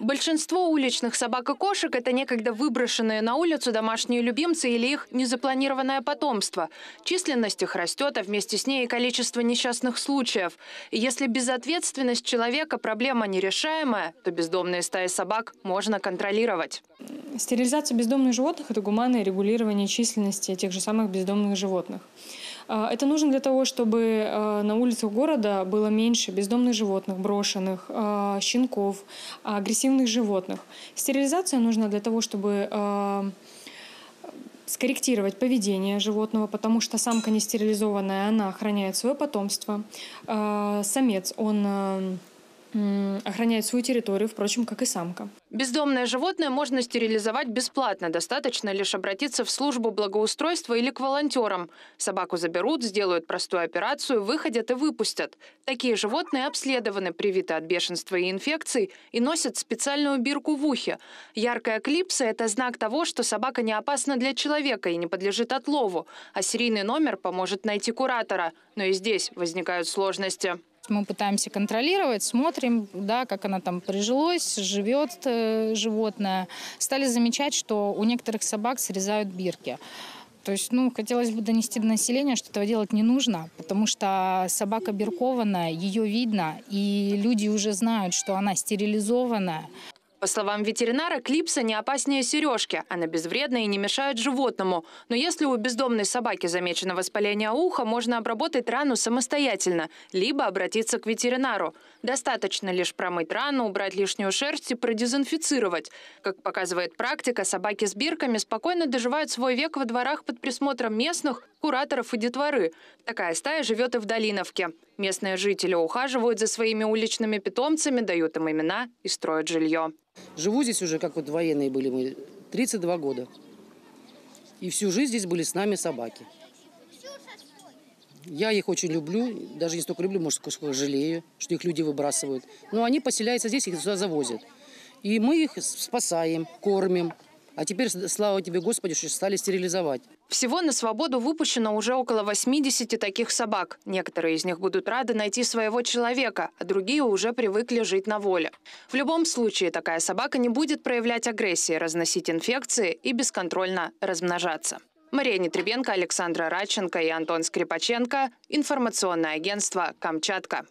Большинство уличных собак и кошек – это некогда выброшенные на улицу домашние любимцы или их незапланированное потомство. Численность их растет, а вместе с ней и количество несчастных случаев. И если безответственность человека – проблема нерешаемая, то бездомные стаи собак можно контролировать. Стерилизация бездомных животных – это гуманное регулирование численности тех же самых бездомных животных. А, это нужно для того, чтобы а, на улицах города было меньше бездомных животных, брошенных, а, щенков, агрессивных животных. Стерилизация нужна для того, чтобы скорректировать поведение животного, потому что самка нестерилизованная, она охраняет свое потомство. Самец, он охраняет свою территорию, впрочем, как и самка. Бездомное животное можно стерилизовать бесплатно. Достаточно лишь обратиться в службу благоустройства или к волонтерам. Собаку заберут, сделают простую операцию, выходят и выпустят. Такие животные обследованы, привиты от бешенства и инфекций и носят специальную бирку в ухе. Яркая клипса – это знак того, что собака не опасна для человека и не подлежит отлову. А серийный номер поможет найти куратора. Но и здесь возникают сложности. Мы пытаемся контролировать, смотрим, да, как она там прижилось, живет э, животное. Стали замечать, что у некоторых собак срезают бирки. То есть, ну, хотелось бы донести до населения, что этого делать не нужно, потому что собака биркованная, ее видно, и люди уже знают, что она стерилизованная. По словам ветеринара, клипса не опаснее сережки. Она безвредна и не мешает животному. Но если у бездомной собаки замечено воспаление уха, можно обработать рану самостоятельно, либо обратиться к ветеринару. Достаточно лишь промыть рану, убрать лишнюю шерсть и продезинфицировать. Как показывает практика, собаки с бирками спокойно доживают свой век во дворах под присмотром местных, кураторов и детворы. Такая стая живет и в Долиновке. Местные жители ухаживают за своими уличными питомцами, дают им имена и строят жилье. Живу здесь уже, как вот военные были мы, 32 года. И всю жизнь здесь были с нами собаки. Я их очень люблю, даже не столько люблю, может, сколько жалею, что их люди выбрасывают. Но они поселяются здесь, их сюда завозят. И мы их спасаем, кормим. А теперь, слава тебе, Господи, что стали стерилизовать. Всего на свободу выпущено уже около 80 таких собак. Некоторые из них будут рады найти своего человека, а другие уже привыкли жить на воле. В любом случае, такая собака не будет проявлять агрессии, разносить инфекции и бесконтрольно размножаться. Мария Нетребенко, Александра Радченко и Антон Скрипаченко. Информационное агентство «Камчатка».